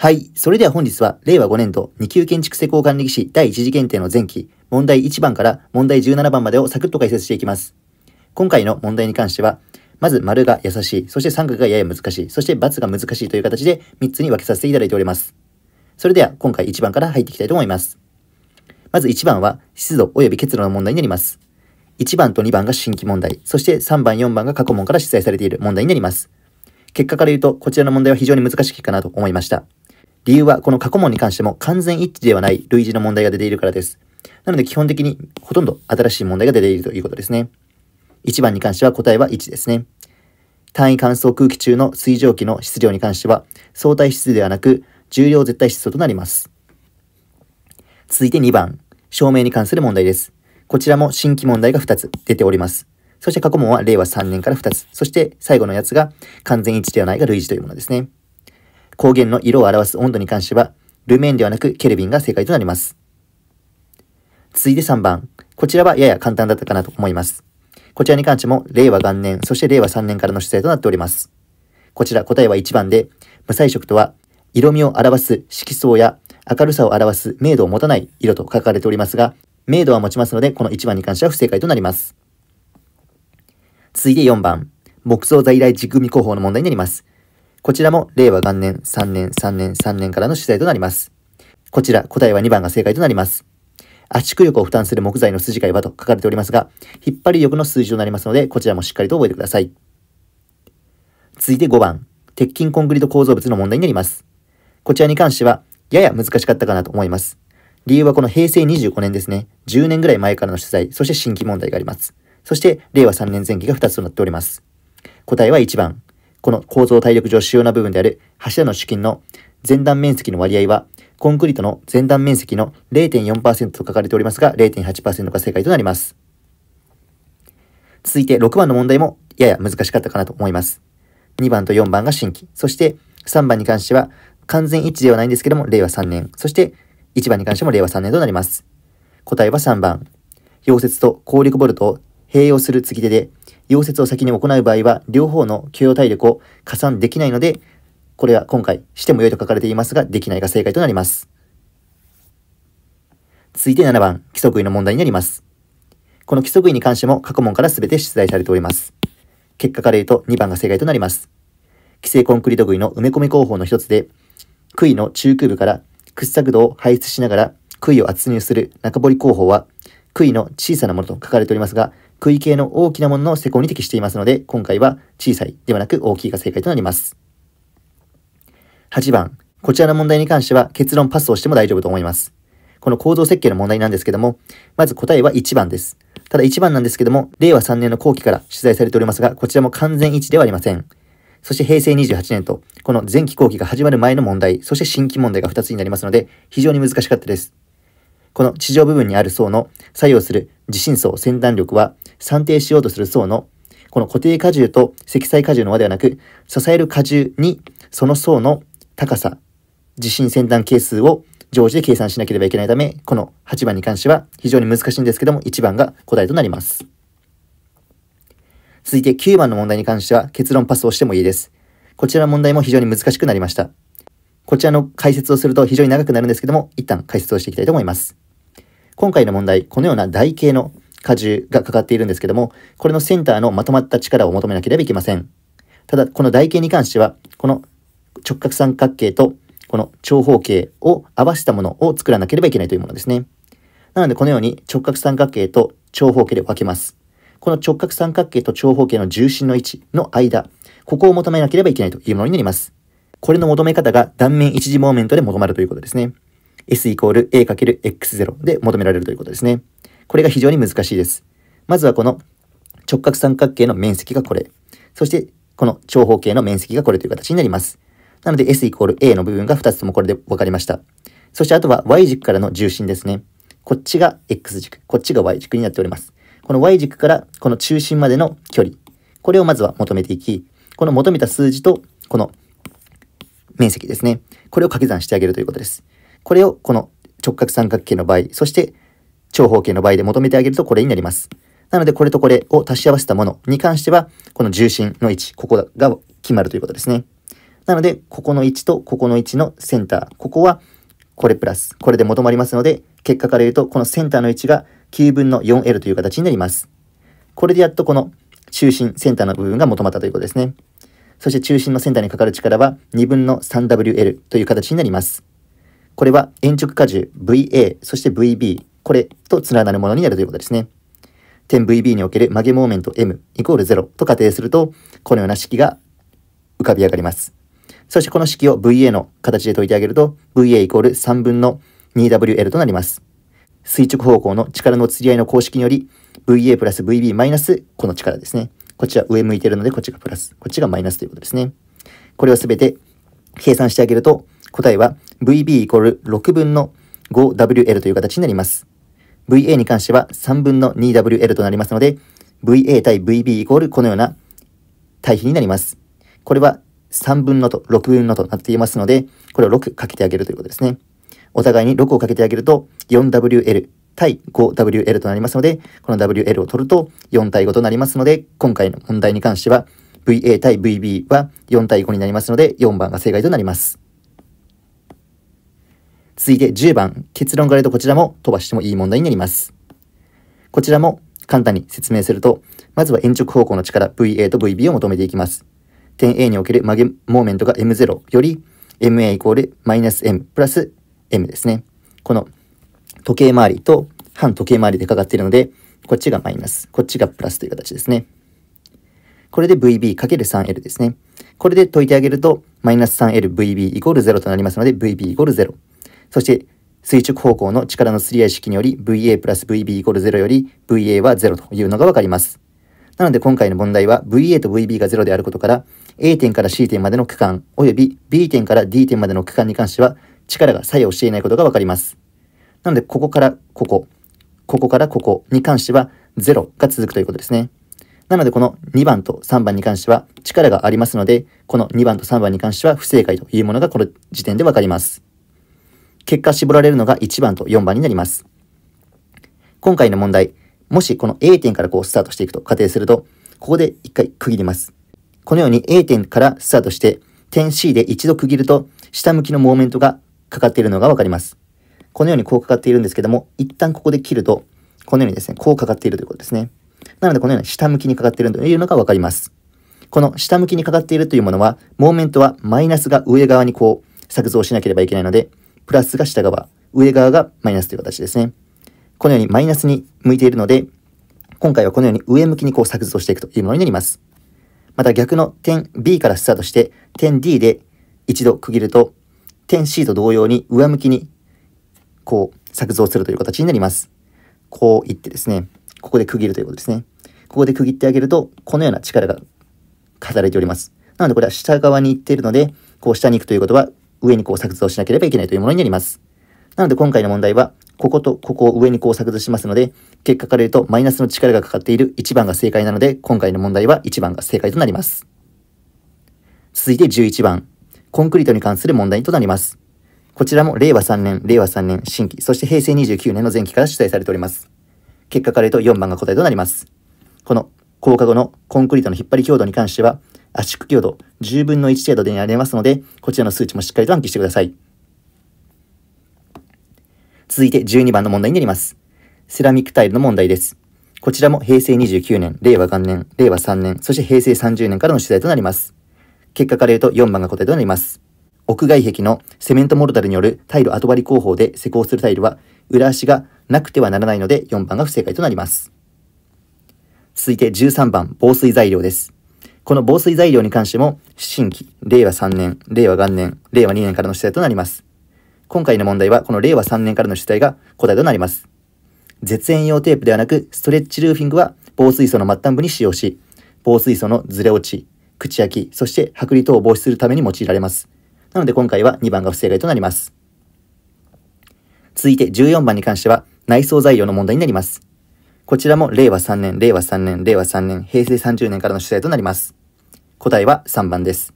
はい。それでは本日は、令和5年度2級建築施工管理技師第1次検定の前期、問題1番から問題17番までをサクッと解説していきます。今回の問題に関しては、まず丸が優しい、そして三角がやや難しい、そして×が難しいという形で3つに分けさせていただいております。それでは、今回1番から入っていきたいと思います。まず1番は、湿度及び結露の問題になります。1番と2番が新規問題、そして3番、4番が過去問から出題されている問題になります。結果から言うと、こちらの問題は非常に難しいかなと思いました。理由はこの過去問に関しても完全一致ではない類似の問題が出ているからです。なので基本的にほとんど新しい問題が出ているということですね。1番に関しては答えは1ですね。単位乾燥空気中の水蒸気の質量に関しては相対質ではなく重量絶対質素となります。続いて2番、証明に関する問題です。こちらも新規問題が2つ出ております。そして過去問は令和3年から2つ。そして最後のやつが完全一致ではないが類似というものですね。光源の色を表す温度に関しては、ルメンではなくケルビンが正解となります。続いて3番。こちらはやや簡単だったかなと思います。こちらに関しても、令和元年、そして令和3年からの出題となっております。こちら答えは1番で、無彩色とは、色味を表す色相や明るさを表す明度を持たない色と書かれておりますが、明度は持ちますので、この1番に関しては不正解となります。続いて4番、木造在来軸組工法の問題になります。こちらも令和元年3年3年3年からの取材となります。こちら答えは2番が正解となります。圧縮力を負担する木材の筋交いはと書かれておりますが、引っ張り力の数字となりますので、こちらもしっかりと覚えてください。続いて5番、鉄筋コンクリート構造物の問題になります。こちらに関しては、やや難しかったかなと思います。理由はこの平成25年ですね、10年ぐらい前からの取材、そして新規問題があります。そして、令和3年前期が2つとなっております。答えは1番、この構造体力上主要な部分である柱の主筋の前段面積の割合は、コンクリートの前段面積の0.4%と書かれておりますが、0.8%が正解となります。続いて6番の問題もやや難しかったかなと思います。2番と4番が新規。そして3番に関しては完全一致ではないんですけども、令和3年。そして1番に関しても令和3年となります。答えは3番。溶接と効力ボルトを併用する継ぎ手で溶接を先に行う場合は、両方の許容体力を加算できないので、これは今回、しても良いと書かれていますが、できないが正解となります。続いて7番、規則位の問題になります。この規則位に関しても過去問から全て出題されております。結果から言うと2番が正解となります。規制コンクリート杭の埋め込み工法の一つで、杭の中空部から掘削度を排出しながら杭を圧入する中堀工法は、杭の小さなものと書かれておりますが、杭系の大きなものの施工に適していますので、今回は小さいではなく大きいが正解となります。8番、こちらの問題に関しては結論パスをしても大丈夫と思います。この構造設計の問題なんですけども、まず答えは1番です。ただ1番なんですけども、令和3年の後期から取材されておりますが、こちらも完全一致ではありません。そして平成28年と、この前期後期が始まる前の問題、そして新規問題が2つになりますので、非常に難しかったです。この地上部分にある層の作用する地震層先端力は算定しようとする層のこの固定荷重と積載荷重の和ではなく支える荷重にその層の高さ地震先端係数を常時で計算しなければいけないためこの8番に関しては非常に難しいんですけども1番が答えとなります続いて9番の問題に関しては結論パスをしてもいいですこちらの問題も非常に難しくなりましたこちらの解説をすると非常に長くなるんですけども、一旦解説をしていきたいと思います。今回の問題、このような台形の荷重がかかっているんですけども、これのセンターのまとまった力を求めなければいけません。ただ、この台形に関しては、この直角三角形とこの長方形を合わせたものを作らなければいけないというものですね。なので、このように直角三角形と長方形で分けます。この直角三角形と長方形の重心の位置の間、ここを求めなければいけないというものになります。これの求め方が断面一次モーメントで求まるということですね。S イコール A×X0 で求められるということですね。これが非常に難しいです。まずはこの直角三角形の面積がこれ。そして、この長方形の面積がこれという形になります。なので S イコール A の部分が2つともこれで分かりました。そしてあとは Y 軸からの重心ですね。こっちが X 軸、こっちが Y 軸になっております。この Y 軸からこの中心までの距離。これをまずは求めていき、この求めた数字と、この面積ですね。これを掛け算してあげるということです。これをこの直角三角形の場合、そして長方形の場合で求めてあげるとこれになります。なので、これとこれを足し合わせたものに関しては、この重心の位置、ここが決まるということですね。なので、ここの位置とここの位置のセンター、ここはこれプラス、これで求まりますので、結果から言うと、このセンターの位置が9分の 4L という形になります。これでやっとこの中心、センターの部分が求まったということですね。そして中心のセンターにかかる力は2分の 3WL という形になります。これは延直荷重 VA、そして VB、これと連なるものになるということですね。点 VB における曲げモーメント M イコール0と仮定すると、このような式が浮かび上がります。そしてこの式を VA の形で解いてあげると、VA イコール3分の 2WL となります。垂直方向の力の釣り合いの公式により、VA プラス VB マイナスこの力ですね。こっちは上向いてるので、こっちがプラス、こっちがマイナスということですね。これをすべて計算してあげると、答えは VB イコール6分の 5WL という形になります。VA に関しては3分の 2WL となりますので、VA 対 VB イコールこのような対比になります。これは3分のと6分のとなっていますので、これを6かけてあげるということですね。お互いに6をかけてあげると 4WL 対 5WL となりますので、この WL を取ると4対5となりますので、今回の問題に関しては VA 対 VB は4対5になりますので、4番が正解となります。次いで10番、結論から言うとこちらも飛ばしてもいい問題になります。こちらも簡単に説明すると、まずは延直方向の力 VA と VB を求めていきます。点 A における曲げモーメントが M0 より MA イコールマイナス M プラス M ですね。この時計回りと反時計回りでかかっているので、こっちがマイナス、こっちがプラスという形ですね。これで VB×3L ですね。これで解いてあげると、マイナス 3LVB イコール0となりますので、VB イコール0。そして、垂直方向の力のすり合い式により VA プラス VB イコール0より VA は0というのがわかります。なので今回の問題は VA と VB が0であることから A 点から C 点までの区間及び B 点から D 点までの区間に関しては力が作用していないことがわかります。なのでここからここ、ここからここに関しては0が続くということですね。なのでこの2番と3番に関しては力がありますのでこの2番と3番に関しては不正解というものがこの時点でわかります。結果絞られるのが1番と4番になります。今回の問題、もしこの A 点からこうスタートしていくと仮定すると、ここで一回区切ります。このように A 点からスタートして、点 C で一度区切ると、下向きのモーメントがかかっているのがわかります。このようにこうかかっているんですけども、一旦ここで切ると、このようにですね、こうかかっているということですね。なのでこのように下向きにかかっているというのがわかります。この下向きにかかっているというものは、モーメントはマイナスが上側にこう、削増しなければいけないので、プラスが下側、上側がマイナスという形ですね。このようにマイナスに向いているので、今回はこのように上向きにこう削除していくというものになります。また逆の点 B からスタートして点 D で一度区切ると、点 C と同様に上向きにこう削除するという形になります。こういってですね、ここで区切るということですね。ここで区切ってあげると、このような力が働いております。なのでこれは下側に行っているので、こう下に行くということは上にこう作図をしなければいけないというものになります。なので今回の問題は、こことここを上にこう作図しますので、結果から言うとマイナスの力がかかっている1番が正解なので、今回の問題は1番が正解となります。続いて11番、コンクリートに関する問題となります。こちらも令和3年、令和3年、新規、そして平成29年の前期から出題されております。結果から言うと4番が答えとなります。この、降下後のコンクリートの引っ張り強度に関しては、圧縮強度10分の1程度でやりますので、こちらの数値もしっかりと暗記してください。続いて12番の問題になります。セラミックタイルの問題です。こちらも平成29年、令和元年、令和3年、そして平成30年からの取材となります。結果から言うと4番が答えとなります。屋外壁のセメントモルタルによるタイル後張り工法で施工するタイルは裏足がなくてはならないので4番が不正解となります。続いて13番、防水材料です。この防水材料に関しても、新規、令和3年、令和元年、令和2年からの出題となります。今回の問題は、この令和3年からの出題が答えとなります。絶縁用テープではなく、ストレッチルーフィングは防水素の末端部に使用し、防水素のずれ落ち、口開き、そして剥離等を防止するために用いられます。なので今回は2番が不正解となります。続いて14番に関しては、内装材料の問題になります。こちらも令和3年、令和3年、令和3年、平成30年からの出題となります。答えは3番です。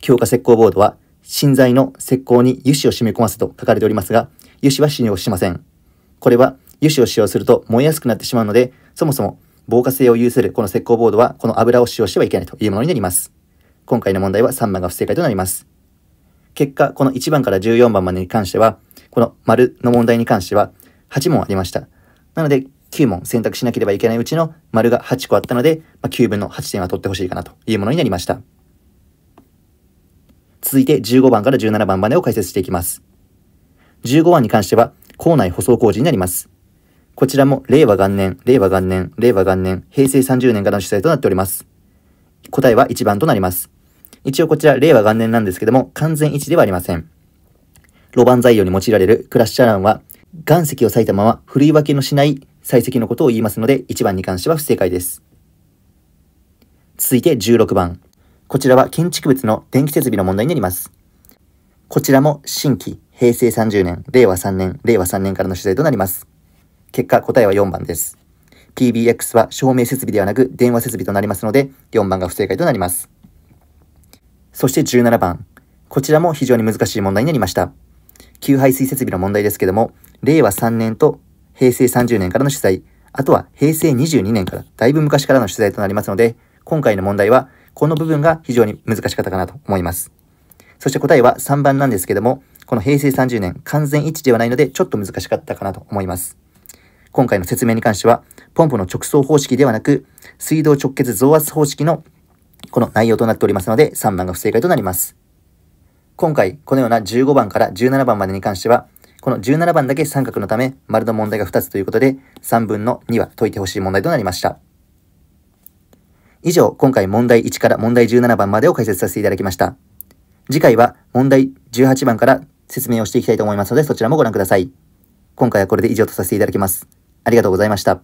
強化石膏ボードは、芯材の石膏に油脂を染み込ませと書かれておりますが、油脂は使用しません。これは油脂を使用すると燃えやすくなってしまうので、そもそも防火性を有するこの石膏ボードは、この油を使用してはいけないというものになります。今回の問題は3番が不正解となります。結果、この1番から14番までに関しては、この丸の問題に関しては8問ありました。なので、9問選択しなければいけないうちの丸が8個あったので、まあ、9分の8点は取ってほしいかなというものになりました。続いて15番から17番までを解説していきます。15番に関しては、校内舗装工事になります。こちらも令和元年、令和元年、令和元年、平成30年からの主催となっております。答えは1番となります。一応こちら令和元年なんですけども、完全1ではありません。路盤材料に用いられるクラッシャーランは、岩石を裂いたまま、ふるい分けのしない採石のことを言いますので、1番に関しては不正解です。続いて16番。こちらは建築物の電気設備の問題になります。こちらも新規、平成30年、令和3年、令和3年からの取材となります。結果、答えは4番です。PBX は照明設備ではなく電話設備となりますので、4番が不正解となります。そして17番。こちらも非常に難しい問題になりました。給排水設備の問題ですけども、令和3年と平成30年からの取材、あとは平成22年から、だいぶ昔からの取材となりますので、今回の問題は、この部分が非常に難しかったかなと思います。そして答えは3番なんですけども、この平成30年完全一致ではないので、ちょっと難しかったかなと思います。今回の説明に関しては、ポンプの直送方式ではなく、水道直結増圧方式のこの内容となっておりますので、3番が不正解となります。今回、このような15番から17番までに関しては、この17番だけ三角のため、丸の問題が2つということで、3分の2は解いてほしい問題となりました。以上、今回問題1から問題17番までを解説させていただきました。次回は問題18番から説明をしていきたいと思いますので、そちらもご覧ください。今回はこれで以上とさせていただきます。ありがとうございました。